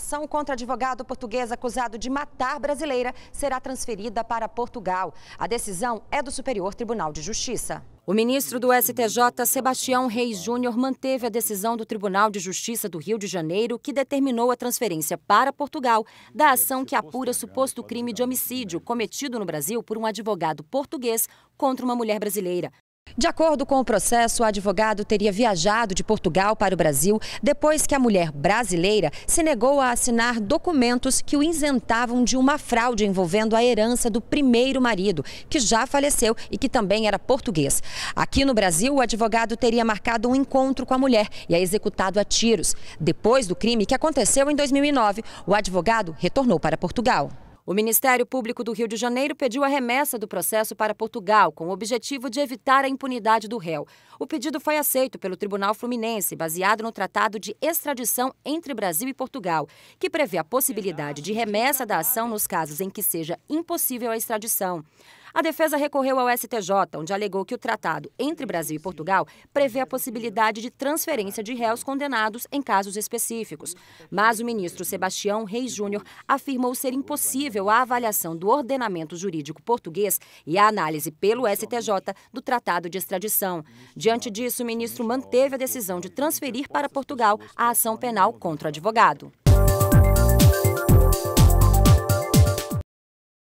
ação contra advogado português acusado de matar brasileira será transferida para Portugal. A decisão é do Superior Tribunal de Justiça. O ministro do STJ, Sebastião Reis Júnior, manteve a decisão do Tribunal de Justiça do Rio de Janeiro, que determinou a transferência para Portugal da ação que apura suposto crime de homicídio cometido no Brasil por um advogado português contra uma mulher brasileira. De acordo com o processo, o advogado teria viajado de Portugal para o Brasil depois que a mulher brasileira se negou a assinar documentos que o isentavam de uma fraude envolvendo a herança do primeiro marido, que já faleceu e que também era português. Aqui no Brasil, o advogado teria marcado um encontro com a mulher e a executado a tiros. Depois do crime que aconteceu em 2009, o advogado retornou para Portugal. O Ministério Público do Rio de Janeiro pediu a remessa do processo para Portugal, com o objetivo de evitar a impunidade do réu. O pedido foi aceito pelo Tribunal Fluminense, baseado no Tratado de Extradição entre Brasil e Portugal, que prevê a possibilidade de remessa da ação nos casos em que seja impossível a extradição. A defesa recorreu ao STJ, onde alegou que o tratado entre Brasil e Portugal prevê a possibilidade de transferência de réus condenados em casos específicos. Mas o ministro Sebastião Reis Júnior afirmou ser impossível a avaliação do ordenamento jurídico português e a análise pelo STJ do tratado de extradição. Diante disso, o ministro manteve a decisão de transferir para Portugal a ação penal contra o advogado.